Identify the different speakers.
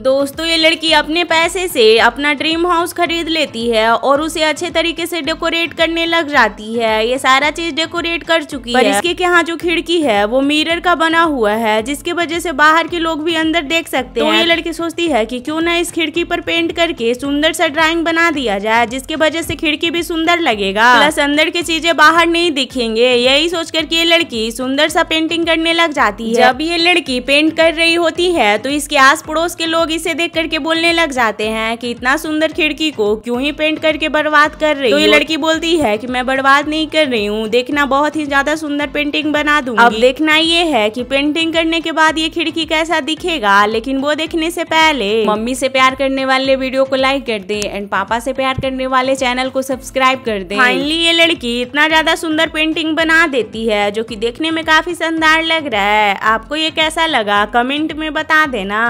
Speaker 1: दोस्तों ये लड़की अपने पैसे से अपना ड्रीम हाउस खरीद लेती है और उसे अच्छे तरीके से डेकोरेट करने लग जाती है ये सारा चीज डेकोरेट कर चुकी पर है इसके के यहाँ जो खिड़की है वो मिरर का बना हुआ है जिसकी वजह से बाहर के लोग भी अंदर देख सकते तो हैं ये लड़की सोचती है कि क्यों ना इस खिड़की पर पेंट करके सुंदर सा ड्राइंग बना दिया जाए जिसकी वजह से खिड़की भी सुंदर लगेगा प्लस अंदर की चीजें बाहर नहीं दिखेंगे यही सोच करके ये लड़की सुंदर सा पेंटिंग करने लग जाती है जब ये लड़की पेंट कर रही होती है तो इसके आस पड़ोस के लोग लोग इसे देख करके बोलने लग जाते हैं कि इतना सुंदर खिड़की को क्यों ही पेंट करके बर्बाद कर रही तो ये लड़की बोलती है कि मैं बर्बाद नहीं कर रही हूँ देखना बहुत ही ज्यादा सुंदर पेंटिंग बना दू अब देखना ये है की पेंटिंग करने के बाद ये खिड़की कैसा दिखेगा लेकिन वो देखने से पहले मम्मी से प्यार करने वाले वीडियो को लाइक कर दे एंड पापा से प्यार करने वाले चैनल को सब्सक्राइब कर दे फाइनली ये लड़की इतना ज्यादा सुंदर पेंटिंग बना देती है जो की देखने में काफी शानदार लग रहा है आपको ये कैसा लगा कमेंट में बता देना